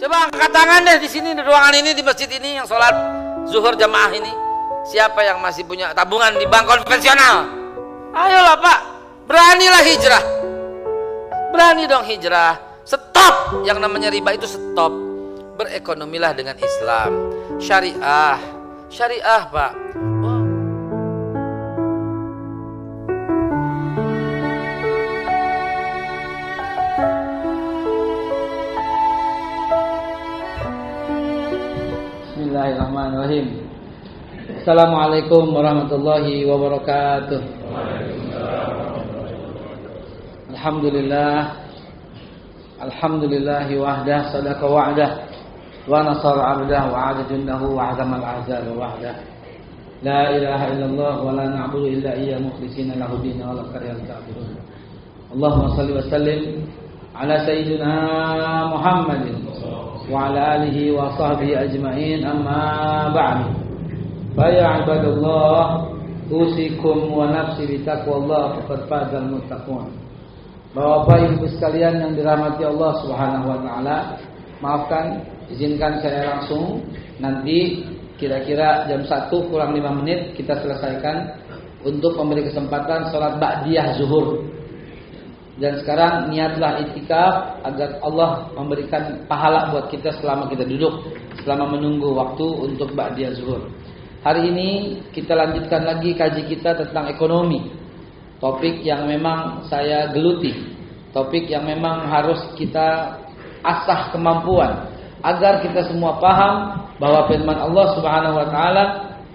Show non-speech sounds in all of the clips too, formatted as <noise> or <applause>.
Coba angkat tangan deh di sini di ruangan ini di masjid ini yang sholat zuhur jamaah ini. Siapa yang masih punya tabungan di bank konvensional? Ayolah Pak, beranilah hijrah. Berani dong hijrah. Stop yang namanya riba itu stop. Berekonomilah dengan Islam. Syariah. Syariah, Pak. Bismillahirrahmanirrahim. Assalamualaikum warahmatullahi wabarakatuh. Alhamdulillah. Alhamdulillahi wahdah sadaqa wa'dah wa nasara 'abdah wa 'ada wa 'azama al-'ahzab wahdah. La ilaha illallah wa la na'budu illa iyyahu mukhlisina lahu din wa la kariyal kafirun. Allahumma salli wa sallim ala sayyidina Muhammadin wa ala alihi wa sahbihi ajma'in amma ba'du Faya ibadallah usikum wa nafsi bitaqwallah faqad fazal muttaqun Bapak Ibu sekalian yang dirahmati Allah Subhanahu wa taala maafkan izinkan saya langsung nanti kira-kira jam 1 kurang 5 menit kita selesaikan untuk memberi kesempatan sholat ba'diyah zuhur dan sekarang niatlah itikaf agar Allah memberikan pahala buat kita selama kita duduk, selama menunggu waktu untuk ba'diyah zuhur. Hari ini kita lanjutkan lagi kaji kita tentang ekonomi. Topik yang memang saya geluti, topik yang memang harus kita asah kemampuan agar kita semua paham bahwa firman Allah Subhanahu wa taala,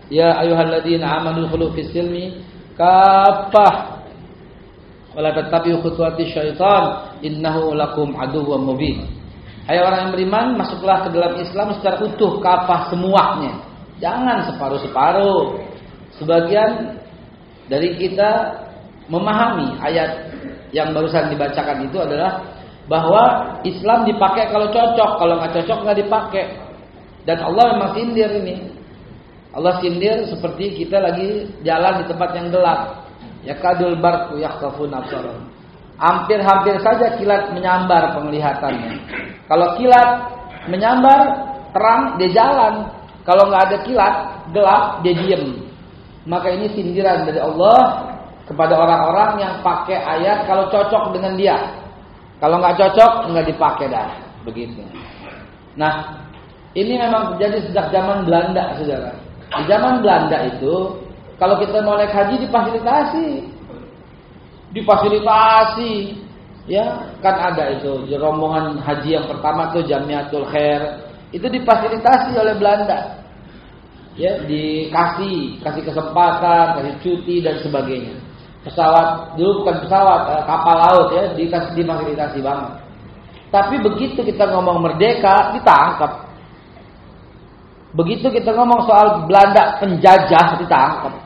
"Ya ayyuhalladzina amanu khulu fis silmi kafah wala tattabi'u khutuwati syaitan innahu lakum aduwwum mubin. Hai orang yang beriman, masuklah ke dalam Islam secara utuh kapah semuanya. Jangan separuh-separuh. Sebagian dari kita memahami ayat yang barusan dibacakan itu adalah bahwa Islam dipakai kalau cocok, kalau nggak cocok nggak dipakai. Dan Allah memang sindir ini. Allah sindir seperti kita lagi jalan di tempat yang gelap. Ya kadul barku yakhafun absarahum. Hampir-hampir saja kilat menyambar penglihatannya. Kalau kilat menyambar terang dia jalan. Kalau nggak ada kilat gelap dia diem. Maka ini sindiran dari Allah kepada orang-orang yang pakai ayat kalau cocok dengan dia. Kalau nggak cocok nggak dipakai dah begitu. Nah ini memang terjadi sejak zaman Belanda saudara. Di zaman Belanda itu kalau kita mau naik haji difasilitasi. Difasilitasi. Ya, kan ada itu rombongan haji yang pertama tuh Jamiatul Khair. Itu difasilitasi oleh Belanda. Ya, dikasih, kasih kesempatan, kasih cuti dan sebagainya. Pesawat dulu bukan pesawat, eh, kapal laut ya, dikasih difasilitasi banget. Tapi begitu kita ngomong merdeka, ditangkap. Begitu kita ngomong soal Belanda penjajah ditangkap.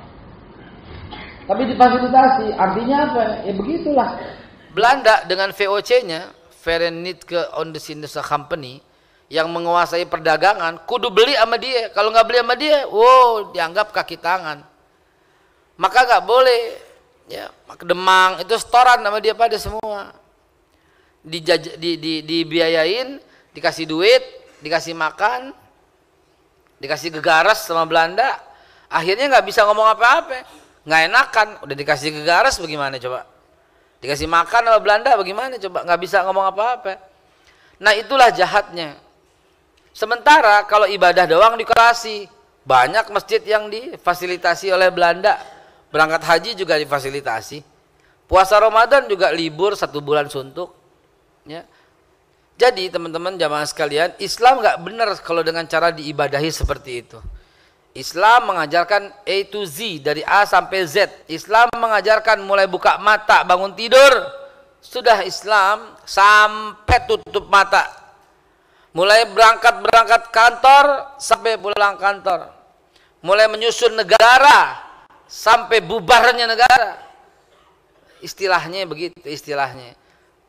Tapi difasilitasi, artinya apa? Ya begitulah. Belanda dengan VOC-nya, Vereinigde Ondernde Company, yang menguasai perdagangan, kudu beli sama dia. Kalau nggak beli sama dia, wow, dianggap kaki tangan. Maka nggak boleh. Ya, Demang itu setoran sama dia pada semua. Dijaj di, di, dibiayain, dikasih duit, dikasih makan, dikasih gegaras sama Belanda. Akhirnya nggak bisa ngomong apa-apa nggak enakan udah dikasih ke garas bagaimana coba dikasih makan sama Belanda bagaimana coba nggak bisa ngomong apa-apa nah itulah jahatnya sementara kalau ibadah doang dikasih banyak masjid yang difasilitasi oleh Belanda berangkat haji juga difasilitasi puasa Ramadan juga libur satu bulan suntuk ya jadi teman-teman jamaah sekalian Islam nggak benar kalau dengan cara diibadahi seperti itu Islam mengajarkan A to Z dari A sampai Z. Islam mengajarkan mulai buka mata, bangun tidur. Sudah Islam sampai tutup mata. Mulai berangkat-berangkat kantor sampai pulang kantor. Mulai menyusun negara sampai bubarnya negara. Istilahnya begitu istilahnya.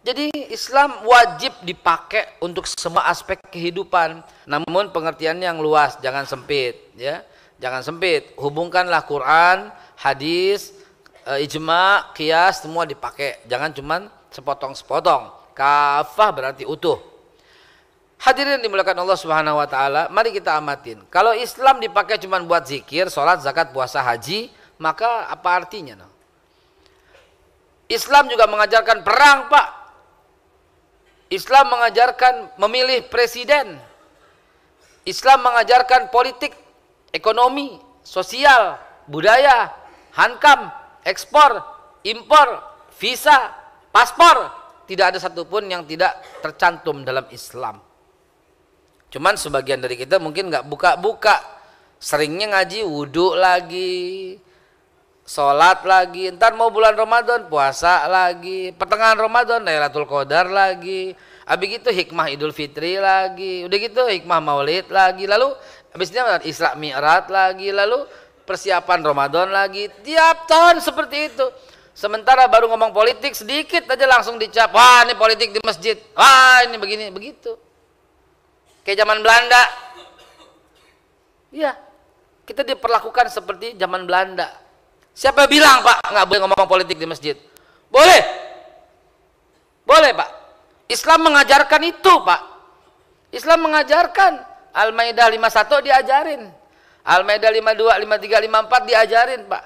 Jadi Islam wajib dipakai untuk semua aspek kehidupan, namun pengertian yang luas, jangan sempit, ya. Jangan sempit. Hubungkanlah Quran, hadis, e, ijma, kias semua dipakai. Jangan cuman sepotong-sepotong. Kafah berarti utuh. Hadirin dimulakan Allah Subhanahu wa taala, mari kita amatin. Kalau Islam dipakai cuman buat zikir, sholat, zakat, puasa, haji, maka apa artinya? Islam juga mengajarkan perang, Pak. Islam mengajarkan memilih presiden. Islam mengajarkan politik, ekonomi, sosial, budaya, hankam, ekspor, impor, visa, paspor. Tidak ada satupun yang tidak tercantum dalam Islam. Cuman sebagian dari kita mungkin nggak buka-buka. Seringnya ngaji wudhu lagi, sholat lagi, ntar mau bulan Ramadan puasa lagi, pertengahan Ramadan Lailatul Qadar lagi, abis itu hikmah Idul Fitri lagi, udah gitu hikmah Maulid lagi, lalu habisnya Isra Mi'raj lagi, lalu persiapan Ramadan lagi, tiap tahun seperti itu. Sementara baru ngomong politik sedikit aja langsung dicap, wah ini politik di masjid, wah ini begini, begitu. Kayak zaman Belanda. Iya, kita diperlakukan seperti zaman Belanda Siapa bilang Pak nggak boleh ngomong politik di masjid? Boleh, boleh Pak. Islam mengajarkan itu Pak. Islam mengajarkan Al-Maidah 51 diajarin. Al-Maidah 52, 53, 54 diajarin Pak.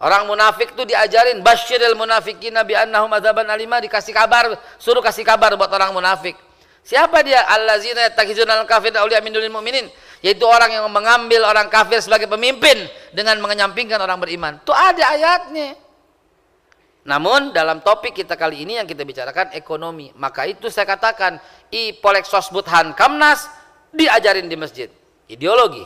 Orang munafik tuh diajarin Bashiril munafikin Nabi annahum azaban alima dikasih kabar, suruh kasih kabar buat orang munafik. Siapa dia? Allazina yattakhizunal kafirina awliya min dunil mu'minin yaitu orang yang mengambil orang kafir sebagai pemimpin dengan mengenyampingkan orang beriman. Itu ada ayatnya. Namun dalam topik kita kali ini yang kita bicarakan ekonomi. Maka itu saya katakan i polek sosbud kamnas diajarin di masjid. Ideologi,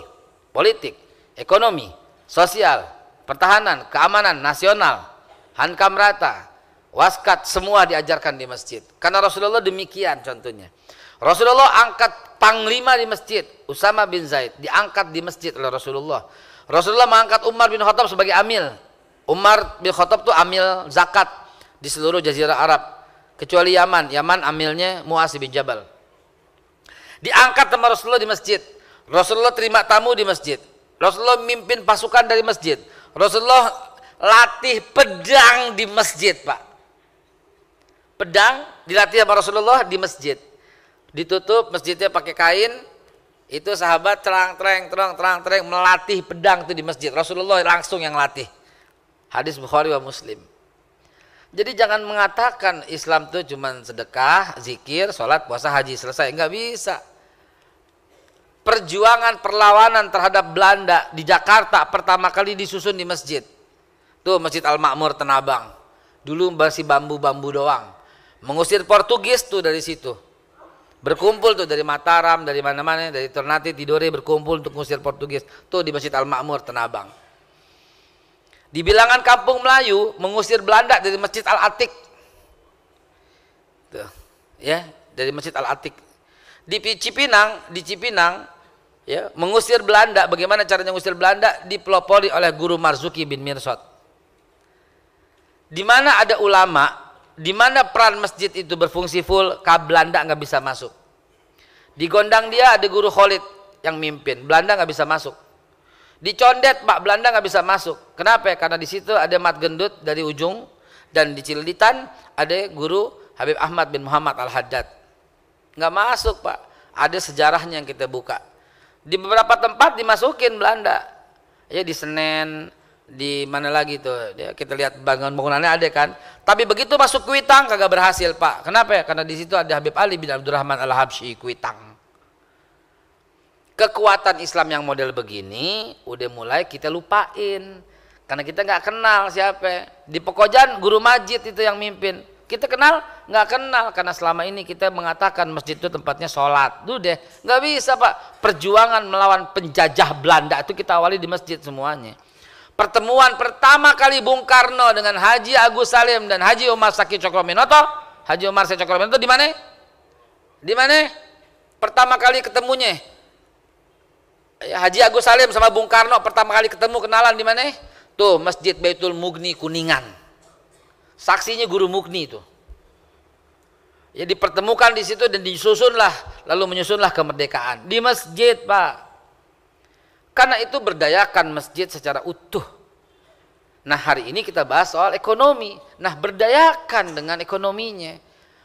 politik, ekonomi, sosial, pertahanan, keamanan, nasional, hankam rata, waskat semua diajarkan di masjid. Karena Rasulullah demikian contohnya. Rasulullah angkat panglima di masjid, Usama bin Zaid, diangkat di masjid oleh Rasulullah. Rasulullah mengangkat Umar bin Khattab sebagai amil. Umar bin Khattab itu amil zakat di seluruh jazirah Arab, kecuali Yaman. Yaman amilnya Muas bin Jabal. Diangkat sama Rasulullah di masjid. Rasulullah terima tamu di masjid. Rasulullah mimpin pasukan dari masjid. Rasulullah latih pedang di masjid, Pak. Pedang dilatih sama Rasulullah di masjid ditutup masjidnya pakai kain itu sahabat terang terang terang terang terang melatih pedang itu di masjid Rasulullah langsung yang latih hadis Bukhari wa Muslim jadi jangan mengatakan Islam itu cuma sedekah zikir sholat puasa haji selesai nggak bisa perjuangan perlawanan terhadap Belanda di Jakarta pertama kali disusun di masjid tuh masjid Al Makmur Tenabang dulu masih bambu-bambu doang mengusir Portugis tuh dari situ berkumpul tuh dari Mataram, dari mana-mana, dari Ternate, Tidore berkumpul untuk ngusir Portugis. Tuh di Masjid Al-Makmur, Tenabang. Di bilangan kampung Melayu mengusir Belanda dari Masjid Al-Atik. Tuh, ya, dari Masjid Al-Atik. Di Cipinang, di Cipinang ya, mengusir Belanda, bagaimana caranya mengusir Belanda dipelopori oleh guru Marzuki bin Mirsad. Di mana ada ulama di mana peran masjid itu berfungsi full, ke Belanda nggak bisa masuk. Di Gondang dia ada guru Khalid yang mimpin, Belanda nggak bisa masuk. Di Condet Pak Belanda nggak bisa masuk. Kenapa? Karena di situ ada mat gendut dari ujung dan di Cililitan ada guru Habib Ahmad bin Muhammad Al Haddad. Nggak masuk Pak. Ada sejarahnya yang kita buka. Di beberapa tempat dimasukin Belanda. Ya di Senen, di mana lagi tuh ya, kita lihat bangunan bangunannya ada kan tapi begitu masuk Kuitang kagak berhasil pak kenapa ya karena di situ ada Habib Ali bin Abdurrahman al Habsyi Kuitang kekuatan Islam yang model begini udah mulai kita lupain karena kita nggak kenal siapa di Pekojan guru Majid itu yang mimpin kita kenal nggak kenal karena selama ini kita mengatakan masjid itu tempatnya sholat dulu deh nggak bisa pak perjuangan melawan penjajah Belanda itu kita awali di masjid semuanya pertemuan pertama kali Bung Karno dengan Haji Agus Salim dan Haji Umar Saki Cokroaminoto, Haji Umar Saki Cokroaminoto di mana? Di mana? Pertama kali ketemunya ya, Haji Agus Salim sama Bung Karno pertama kali ketemu kenalan di mana? Tuh Masjid Baitul Mugni Kuningan. Saksinya Guru Mugni itu. Ya dipertemukan di situ dan disusunlah lalu menyusunlah kemerdekaan di masjid Pak. Karena itu berdayakan masjid secara utuh. Nah hari ini kita bahas soal ekonomi. Nah berdayakan dengan ekonominya.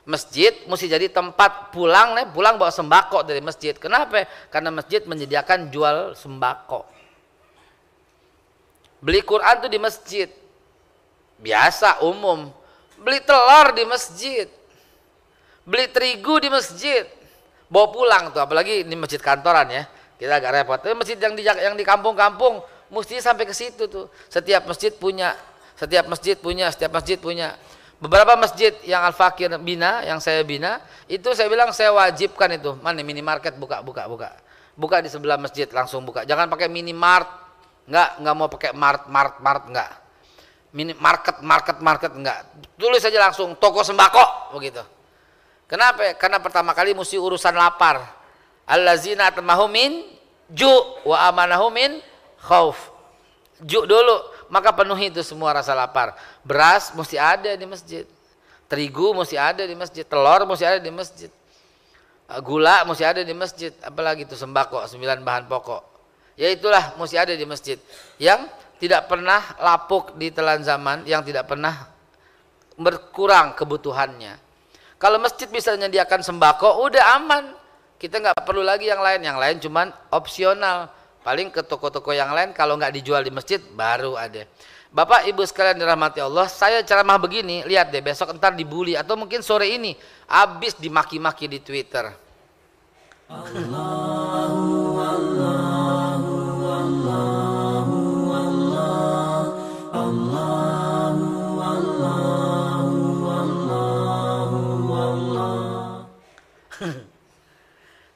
Masjid mesti jadi tempat pulang, nih, eh, pulang bawa sembako dari masjid. Kenapa? Karena masjid menyediakan jual sembako. Beli Quran tuh di masjid. Biasa, umum. Beli telur di masjid. Beli terigu di masjid. Bawa pulang tuh, apalagi ini masjid kantoran ya kita agak repot. Tapi masjid yang di yang di kampung-kampung mesti sampai ke situ tuh. Setiap masjid punya, setiap masjid punya, setiap masjid punya. Beberapa masjid yang Al Fakir bina, yang saya bina, itu saya bilang saya wajibkan itu. Mana minimarket buka buka buka. Buka di sebelah masjid langsung buka. Jangan pakai minimart. Enggak, enggak mau pakai mart mart mart enggak. Mini market market market enggak. Tulis aja langsung toko sembako begitu. Kenapa? Ya? Karena pertama kali mesti urusan lapar. Allazina atmahumin ju wa amanahumin khauf. Ju dulu, maka penuhi itu semua rasa lapar. Beras mesti ada di masjid. Terigu mesti ada di masjid, telur mesti ada di masjid. Eh, gula mesti ada di masjid, apalagi itu sembako, sembilan bahan pokok. Ya itulah mesti ada di masjid. Yang tidak pernah lapuk di telan zaman, yang tidak pernah berkurang kebutuhannya. Kalau masjid bisa menyediakan sembako, udah aman. Kita nggak perlu lagi yang lain, yang lain cuman opsional. Paling ke toko-toko yang lain kalau nggak dijual di masjid baru ada. Bapak Ibu sekalian dirahmati Allah, saya ceramah begini, lihat deh besok entar dibully atau mungkin sore ini habis dimaki-maki di Twitter. Allah.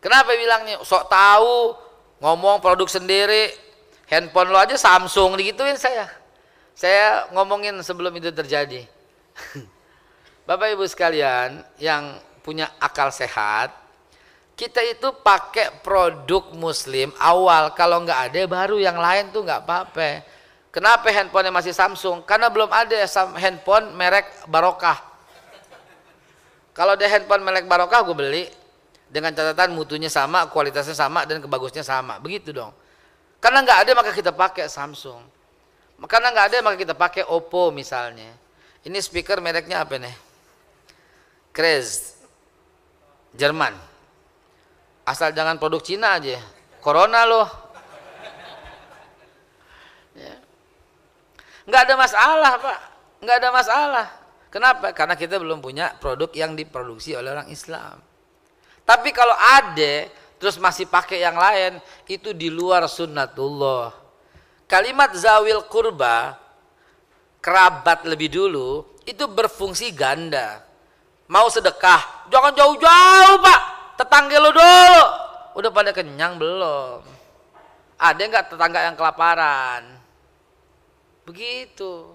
Kenapa bilangnya sok tahu ngomong produk sendiri handphone lo aja Samsung digituin saya. Saya ngomongin sebelum itu terjadi. <laughs> Bapak Ibu sekalian yang punya akal sehat, kita itu pakai produk muslim awal kalau nggak ada baru yang lain tuh nggak apa-apa. Kenapa handphonenya masih Samsung? Karena belum ada handphone merek barokah. Kalau ada handphone merek barokah gue beli, dengan catatan mutunya sama, kualitasnya sama dan kebagusnya sama. Begitu dong. Karena nggak ada maka kita pakai Samsung. Karena nggak ada maka kita pakai Oppo misalnya. Ini speaker mereknya apa nih? Krez. Jerman. Asal jangan produk Cina aja. Corona loh. Ya. Nggak ada masalah Pak. Nggak ada masalah. Kenapa? Karena kita belum punya produk yang diproduksi oleh orang Islam. Tapi kalau ada terus masih pakai yang lain itu di luar sunnatullah. Kalimat zawil kurba kerabat lebih dulu itu berfungsi ganda. Mau sedekah, jangan jauh-jauh pak, tetangga lo dulu. Udah pada kenyang belum? Ada nggak tetangga yang kelaparan? Begitu.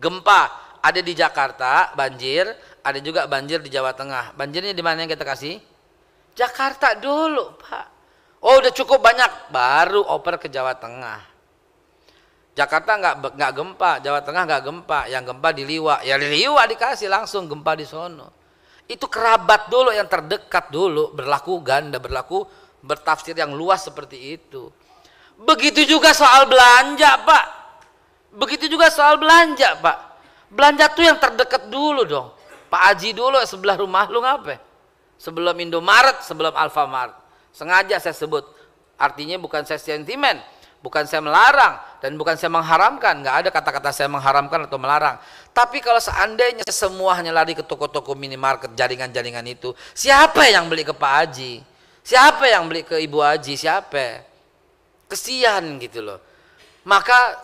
Gempa ada di Jakarta banjir, ada juga banjir di Jawa Tengah. Banjirnya di mana yang kita kasih? Jakarta dulu, Pak. Oh, udah cukup banyak, baru oper ke Jawa Tengah. Jakarta nggak nggak gempa, Jawa Tengah nggak gempa, yang gempa di Liwa, ya di Liwa dikasih langsung gempa di sono. Itu kerabat dulu yang terdekat dulu berlaku ganda berlaku bertafsir yang luas seperti itu. Begitu juga soal belanja pak, begitu juga soal belanja pak. Belanja tuh yang terdekat dulu dong. Pak Aji dulu sebelah rumah lu ngapain? sebelum Indomaret, sebelum Alfamart. Sengaja saya sebut. Artinya bukan saya sentimen, bukan saya melarang dan bukan saya mengharamkan. Nggak ada kata-kata saya mengharamkan atau melarang. Tapi kalau seandainya semua hanya lari ke toko-toko minimarket, jaringan-jaringan itu, siapa yang beli ke Pak Haji? Siapa yang beli ke Ibu Haji? Siapa? Kesian gitu loh. Maka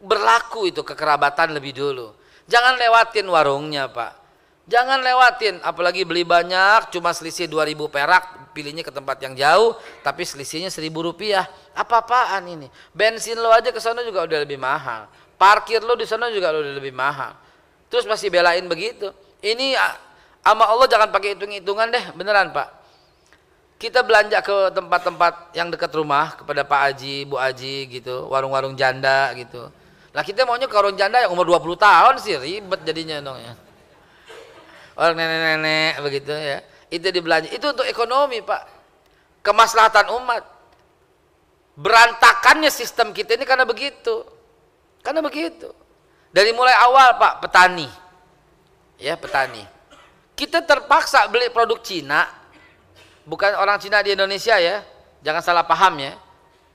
berlaku itu kekerabatan lebih dulu. Jangan lewatin warungnya, Pak. Jangan lewatin, apalagi beli banyak, cuma selisih 2000 perak, pilihnya ke tempat yang jauh, tapi selisihnya 1000 rupiah. Apa-apaan ini? Bensin lo aja ke sana juga udah lebih mahal. Parkir lo di sana juga udah lebih mahal. Terus masih belain begitu. Ini sama Allah jangan pakai hitung-hitungan deh, beneran Pak. Kita belanja ke tempat-tempat yang dekat rumah kepada Pak Aji, Bu Aji gitu, warung-warung janda gitu. Lah kita maunya ke warung janda yang umur 20 tahun sih ribet jadinya dong ya orang nenek-nenek begitu ya. Itu dibelanja. Itu untuk ekonomi, Pak. Kemaslahatan umat. Berantakannya sistem kita ini karena begitu. Karena begitu. Dari mulai awal, Pak, petani. Ya, petani. Kita terpaksa beli produk Cina. Bukan orang Cina di Indonesia ya. Jangan salah paham ya.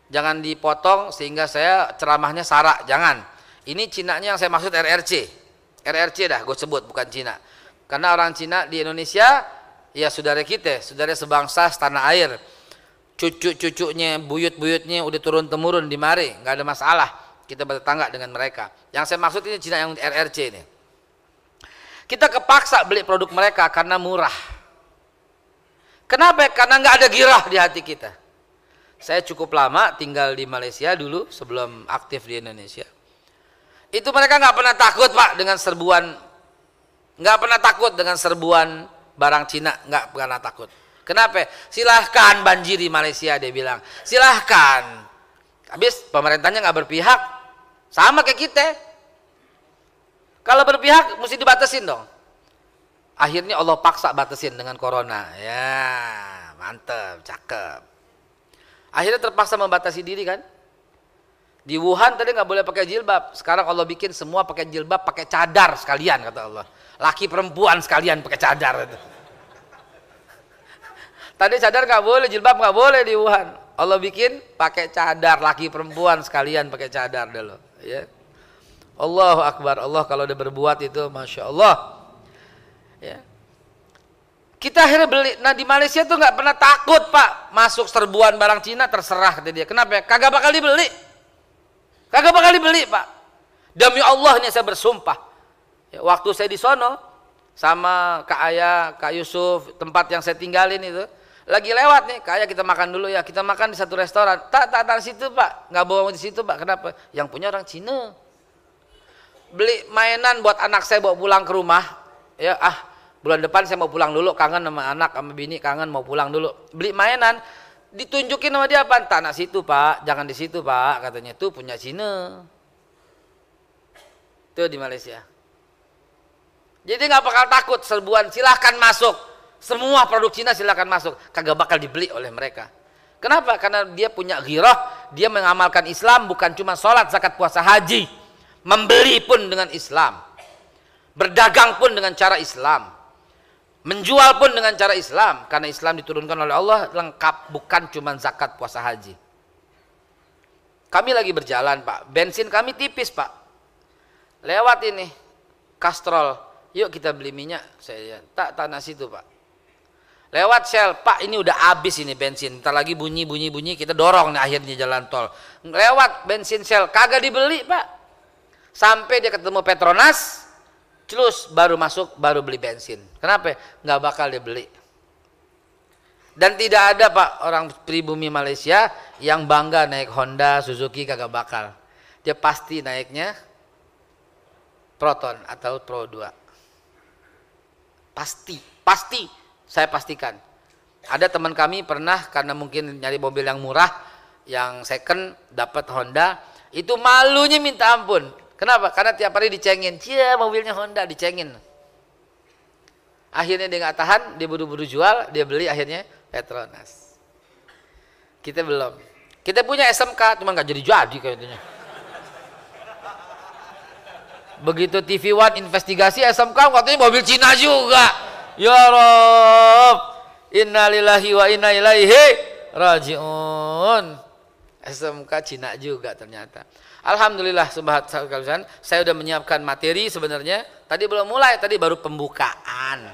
Jangan dipotong sehingga saya ceramahnya sarak. Jangan. Ini Cina yang saya maksud RRC. RRC dah gue sebut bukan Cina. Karena orang Cina di Indonesia ya saudara kita, saudara sebangsa tanah air. Cucu-cucunya, buyut-buyutnya udah turun temurun di mari, nggak ada masalah. Kita bertetangga dengan mereka. Yang saya maksud ini Cina yang RRC ini. Kita kepaksa beli produk mereka karena murah. Kenapa? Karena nggak ada girah di hati kita. Saya cukup lama tinggal di Malaysia dulu sebelum aktif di Indonesia. Itu mereka nggak pernah takut pak dengan serbuan Nggak pernah takut dengan serbuan barang Cina, nggak pernah takut. Kenapa? Silahkan banjiri Malaysia dia bilang. Silahkan. Habis pemerintahnya nggak berpihak, sama kayak kita. Kalau berpihak mesti dibatasin dong. Akhirnya Allah paksa batasin dengan corona. Ya, mantep, cakep. Akhirnya terpaksa membatasi diri kan? Di Wuhan tadi nggak boleh pakai jilbab. Sekarang Allah bikin semua pakai jilbab, pakai cadar sekalian kata Allah laki perempuan sekalian pakai cadar itu. Tadi cadar nggak boleh, jilbab nggak boleh di Wuhan. Allah bikin pakai cadar laki perempuan sekalian pakai cadar dulu. Ya. Allahu Akbar Allah kalau udah berbuat itu masya Allah. Ya. Kita akhirnya beli. Nah di Malaysia tuh nggak pernah takut pak masuk serbuan barang Cina terserah dia. Kenapa? Ya? Kagak bakal dibeli. Kagak bakal dibeli pak. Demi Allah ini saya bersumpah Ya, waktu saya di sono sama Kak Ayah, Kak Yusuf, tempat yang saya tinggalin itu. Lagi lewat nih, Kak Ayah kita makan dulu ya. Kita makan di satu restoran. Tak tak tak situ, Pak. nggak bawa di situ, Pak. Kenapa? Yang punya orang Cina. Beli mainan buat anak saya bawa pulang ke rumah. Ya, ah, bulan depan saya mau pulang dulu kangen sama anak sama bini kangen mau pulang dulu beli mainan ditunjukin sama dia apa tanah situ pak jangan di situ pak katanya tuh punya Cina itu di Malaysia jadi nggak bakal takut serbuan, silahkan masuk. Semua produk Cina silahkan masuk, kagak bakal dibeli oleh mereka. Kenapa? Karena dia punya girah, dia mengamalkan Islam bukan cuma sholat, zakat, puasa, haji. Membeli pun dengan Islam. Berdagang pun dengan cara Islam. Menjual pun dengan cara Islam. Karena Islam diturunkan oleh Allah lengkap, bukan cuma zakat, puasa, haji. Kami lagi berjalan, Pak. Bensin kami tipis, Pak. Lewat ini, kastrol yuk kita beli minyak saya tak tanah situ pak lewat sel pak ini udah habis ini bensin ntar lagi bunyi bunyi bunyi kita dorong nih akhirnya jalan tol lewat bensin sel kagak dibeli pak sampai dia ketemu Petronas celus baru masuk baru beli bensin kenapa nggak bakal dia beli dan tidak ada pak orang pribumi Malaysia yang bangga naik Honda Suzuki kagak bakal dia pasti naiknya Proton atau Pro 2 Pasti, pasti saya pastikan. Ada teman kami pernah karena mungkin nyari mobil yang murah, yang second dapat Honda, itu malunya minta ampun. Kenapa? Karena tiap hari dicengin, cie mobilnya Honda dicengin. Akhirnya dia nggak tahan, dia buru-buru jual, dia beli akhirnya Petronas. Kita belum. Kita punya SMK, cuma nggak jadi-jadi kayaknya. Begitu TV One investigasi SMK katanya mobil Cina juga. Ya Rob, innalillahi wa inna ilaihi rajiun. SMK Cina juga ternyata. Alhamdulillah subhanallah saya sudah menyiapkan materi sebenarnya. Tadi belum mulai, tadi baru pembukaan.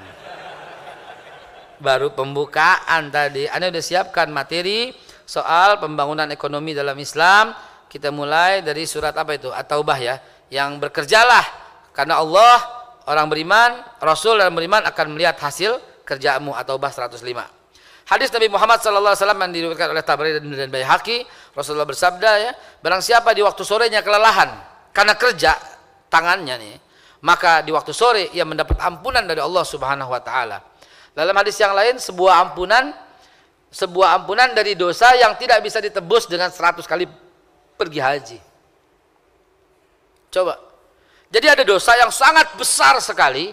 Baru pembukaan tadi. Anda sudah siapkan materi soal pembangunan ekonomi dalam Islam. Kita mulai dari surat apa itu? At-Taubah ya yang bekerjalah karena Allah orang beriman, Rasul dan beriman akan melihat hasil kerjamu atau bah 105. Hadis Nabi Muhammad SAW alaihi wasallam yang diriwayatkan oleh Tabari dan Baihaqi, Rasulullah bersabda ya, barang siapa di waktu sorenya kelelahan karena kerja tangannya nih, maka di waktu sore ia mendapat ampunan dari Allah Subhanahu wa taala. Dalam hadis yang lain sebuah ampunan sebuah ampunan dari dosa yang tidak bisa ditebus dengan 100 kali pergi haji. Coba. Jadi ada dosa yang sangat besar sekali,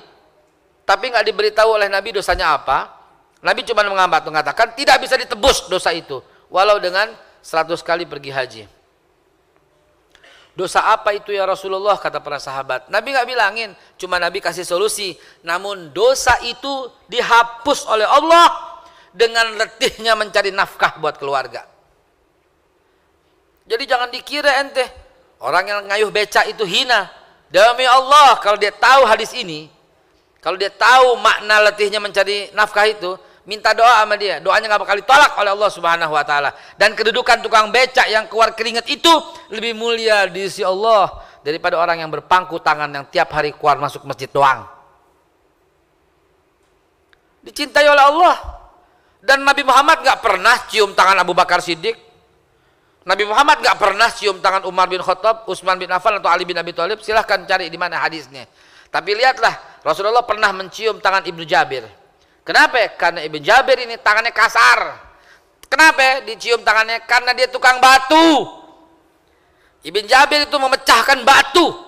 tapi nggak diberitahu oleh Nabi dosanya apa. Nabi cuma mengambat mengatakan tidak bisa ditebus dosa itu, walau dengan 100 kali pergi haji. Dosa apa itu ya Rasulullah kata para sahabat. Nabi nggak bilangin, cuma Nabi kasih solusi. Namun dosa itu dihapus oleh Allah dengan letihnya mencari nafkah buat keluarga. Jadi jangan dikira ente Orang yang ngayuh becak itu hina. Demi Allah, kalau dia tahu hadis ini, kalau dia tahu makna letihnya mencari nafkah itu, minta doa sama dia. Doanya nggak bakal ditolak oleh Allah Subhanahu wa taala. Dan kedudukan tukang becak yang keluar keringat itu lebih mulia di sisi Allah daripada orang yang berpangku tangan yang tiap hari keluar masuk masjid doang. Dicintai oleh Allah. Dan Nabi Muhammad nggak pernah cium tangan Abu Bakar Siddiq. Nabi Muhammad nggak pernah cium tangan Umar bin Khattab, Utsman bin Affan atau Ali bin Abi Thalib. Silahkan cari di mana hadisnya. Tapi lihatlah Rasulullah pernah mencium tangan Ibnu Jabir. Kenapa? Karena Ibnu Jabir ini tangannya kasar. Kenapa dicium tangannya? Karena dia tukang batu. Ibnu Jabir itu memecahkan batu.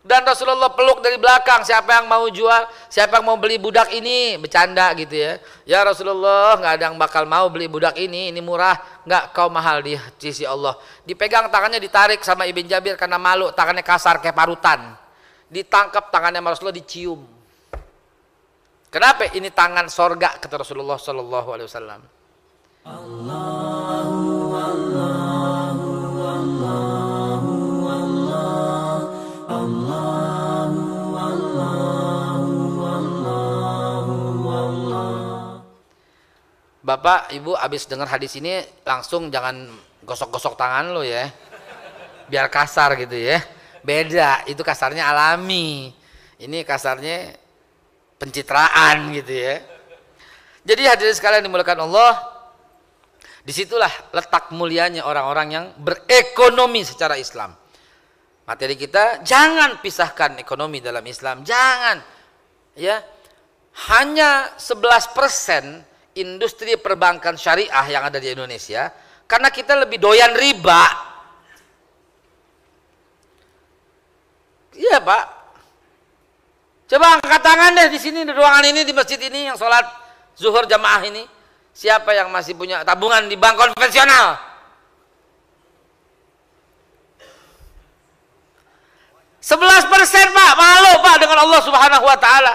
Dan Rasulullah peluk dari belakang, siapa yang mau jual, siapa yang mau beli budak ini, bercanda gitu ya. Ya Rasulullah, nggak ada yang bakal mau beli budak ini, ini murah, nggak kau mahal di sisi Allah. Dipegang tangannya ditarik sama Ibn Jabir karena malu, tangannya kasar kayak parutan. Ditangkap tangannya Rasulullah dicium. Kenapa? Ini tangan sorga kata Rasulullah Shallallahu Alaihi Wasallam. Allah. Bapak, Ibu habis dengar hadis ini langsung jangan gosok-gosok tangan lo ya. Biar kasar gitu ya. Beda, itu kasarnya alami. Ini kasarnya pencitraan gitu ya. Jadi hadirin sekalian dimulakan Allah, disitulah letak mulianya orang-orang yang berekonomi secara Islam. Materi kita jangan pisahkan ekonomi dalam Islam, jangan ya. Hanya 11 persen industri perbankan syariah yang ada di Indonesia karena kita lebih doyan riba. Iya Pak. Coba angkat tangan deh di sini di ruangan ini di masjid ini yang sholat zuhur jamaah ini. Siapa yang masih punya tabungan di bank konvensional? Sebelas persen Pak, malu Pak dengan Allah Subhanahu wa taala.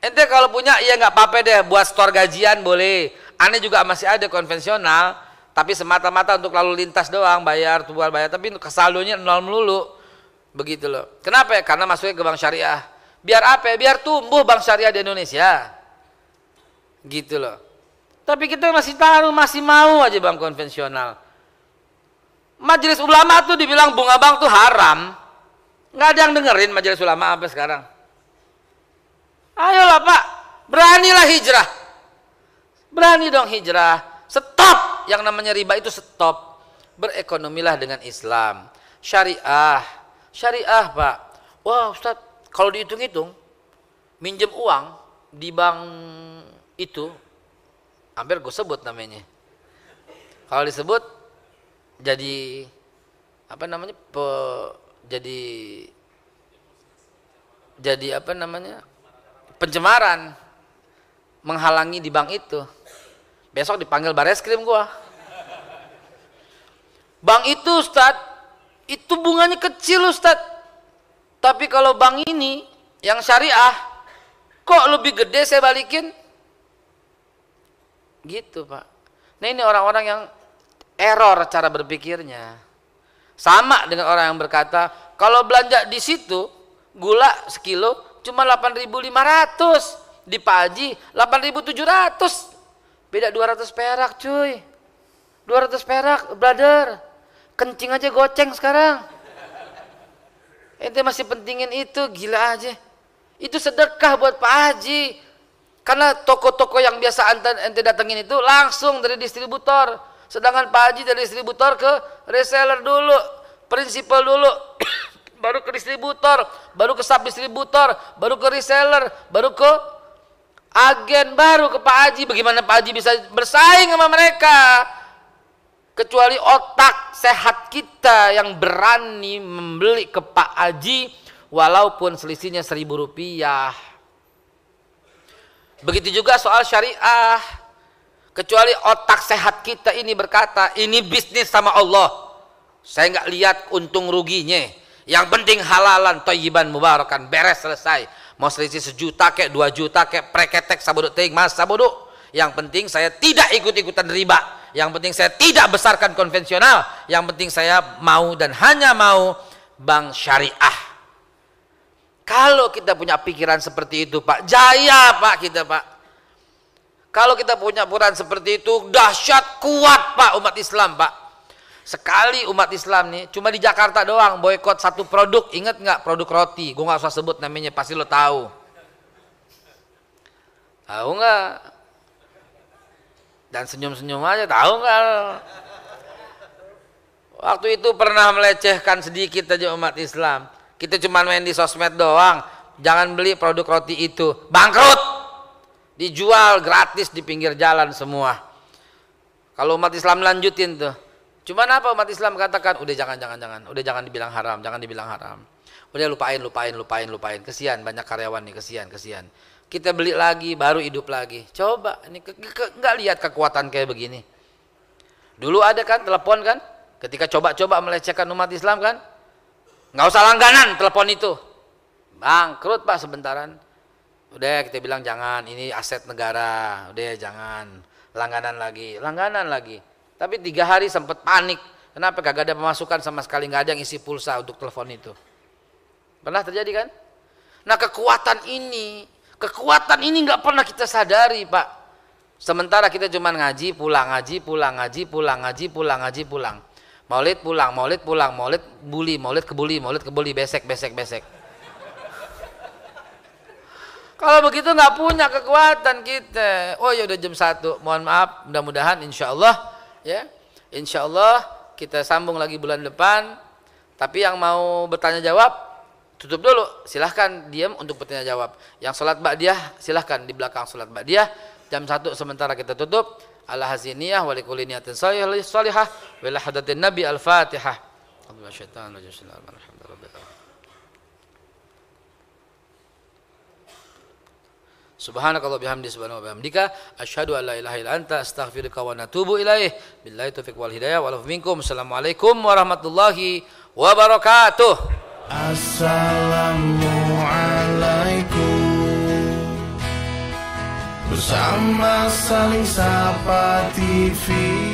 Ente kalau punya ya nggak apa-apa deh buat store gajian boleh. Aneh juga masih ada konvensional, tapi semata-mata untuk lalu lintas doang bayar tuan bayar tapi kesaldonya nol melulu. Begitu loh. Kenapa ya? Karena masuknya ke bank syariah. Biar apa? Biar tumbuh bank syariah di Indonesia. Gitu loh. Tapi kita masih taruh, masih mau aja bank konvensional. Majelis ulama tuh dibilang bunga bank tuh haram. Nggak ada yang dengerin majelis ulama apa sekarang. Ayolah Pak, beranilah hijrah. Berani dong hijrah. Stop yang namanya riba itu stop. Berekonomilah dengan Islam. Syariah. Syariah Pak. Wah Ustaz, kalau dihitung-hitung, minjem uang di bank itu, hampir gue sebut namanya. Kalau disebut, jadi apa namanya pe, jadi jadi apa namanya pencemaran menghalangi di bank itu. Besok dipanggil krim gua. Bank itu Ustaz, itu bunganya kecil Ustaz. Tapi kalau bank ini yang syariah kok lebih gede saya balikin? Gitu, Pak. Nah, ini orang-orang yang error cara berpikirnya. Sama dengan orang yang berkata, kalau belanja di situ, gula sekilo, cuma 8.500. Di Pak Haji 8.700. Beda 200 perak cuy. 200 perak, brother. Kencing aja goceng sekarang. Ente masih pentingin itu, gila aja. Itu sedekah buat Pak Haji. Karena toko-toko yang biasa ente, ente datengin itu langsung dari distributor. Sedangkan Pak Haji dari distributor ke reseller dulu, prinsipal dulu baru ke distributor, baru ke sub distributor, baru ke reseller, baru ke agen baru ke Pak Haji. Bagaimana Pak Haji bisa bersaing sama mereka? Kecuali otak sehat kita yang berani membeli ke Pak Haji walaupun selisihnya seribu rupiah. Begitu juga soal syariah. Kecuali otak sehat kita ini berkata, ini bisnis sama Allah. Saya nggak lihat untung ruginya. Yang penting halalan, toyiban, mubarakan, beres selesai. Mau selisih sejuta kek, dua juta kek, preketek, sabuduk ting, mas sabuduk. Yang penting saya tidak ikut-ikutan riba. Yang penting saya tidak besarkan konvensional. Yang penting saya mau dan hanya mau bank syariah. Kalau kita punya pikiran seperti itu, Pak, jaya, Pak, kita, Pak. Kalau kita punya pikiran seperti itu, dahsyat kuat, Pak, umat Islam, Pak. Sekali umat Islam nih, cuma di Jakarta doang boykot satu produk. inget nggak produk roti? Gue nggak usah sebut namanya, pasti lo tahu. Tahu nggak? Dan senyum-senyum aja, tahu nggak? Waktu itu pernah melecehkan sedikit aja umat Islam. Kita cuma main di sosmed doang. Jangan beli produk roti itu. Bangkrut! Dijual gratis di pinggir jalan semua. Kalau umat Islam lanjutin tuh Cuma apa umat Islam katakan udah jangan jangan jangan, udah jangan dibilang haram, jangan dibilang haram. Udah lupain lupain lupain lupain. Kesian banyak karyawan nih, kesian kesian. Kita beli lagi baru hidup lagi. Coba ini nggak lihat kekuatan kayak begini. Dulu ada kan telepon kan? Ketika coba-coba melecehkan umat Islam kan? Nggak usah langganan telepon itu. Bangkrut Pak sebentaran. Udah kita bilang jangan, ini aset negara. Udah jangan langganan lagi, langganan lagi tapi tiga hari sempat panik. Kenapa kagak ada pemasukan sama sekali nggak ada yang isi pulsa untuk telepon itu. Pernah terjadi kan? Nah kekuatan ini, kekuatan ini nggak pernah kita sadari pak. Sementara kita cuma ngaji, pulang ngaji, pulang ngaji, pulang ngaji, pulang ngaji, pulang. Maulid pulang, maulid pulang, maulid buli, maulid kebuli, maulid kebuli, besek, besek, besek. Kalau begitu nggak punya kekuatan kita. Oh ya udah jam satu. Mohon maaf, mudah-mudahan insya Allah ya. Insya Allah kita sambung lagi bulan depan. Tapi yang mau bertanya jawab tutup dulu, silahkan diam untuk bertanya jawab. Yang sholat ba'diyah silahkan di belakang sholat ba'diyah jam 1 sementara kita tutup. Ala haziniyah wa likulli niyatin salihah wa nabi al-Fatihah. Alhamdulillah Subhanakallah bihamdi subhanahu wa bihamdika asyhadu an la ilaha illa anta astaghfiruka wa natubu ilaih. Billahi taufiq wal hidayah wa minkum. Assalamualaikum warahmatullahi wabarakatuh. Assalamualaikum Bersama saling sapa TV